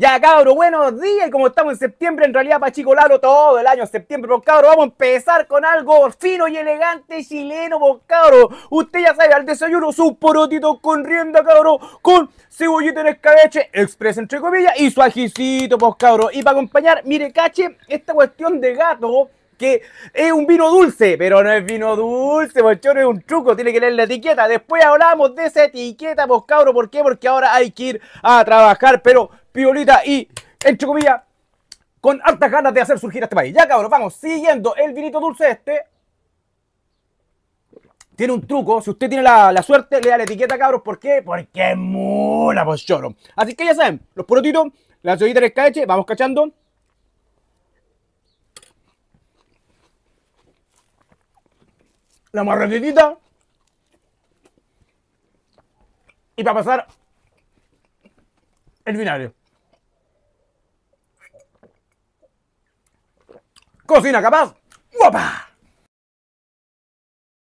Ya, cabro, buenos días. Y como estamos en septiembre, en realidad pa' Chico Lalo todo el año septiembre, pues cabro, vamos a empezar con algo fino y elegante chileno, vos cabro. Usted ya sabe, al desayuno, sus porotitos con rienda, cabro, con cebollita en escabeche, express entre comillas, y su ajicito, pues cabro. Y para acompañar, mire, cache, esta cuestión de gato que es un vino dulce, pero no es vino dulce, choro, es un truco, tiene que leer la etiqueta. Después hablamos de esa etiqueta, pues cabro, ¿por qué? Porque ahora hay que ir a trabajar, pero violita y, entre comillas, con hartas ganas de hacer surgir a este país. Ya, cabros, vamos, siguiendo el vinito dulce este. Tiene un truco, si usted tiene la, suerte, le da la etiqueta, cabros, ¿por qué? Porque es muy pues choro. Así que ya saben, los purotitos, la cebollita de cache, vamos cachando. La morrerita Y para pasar el vinagre. Cocina capaz. ¡Guapa!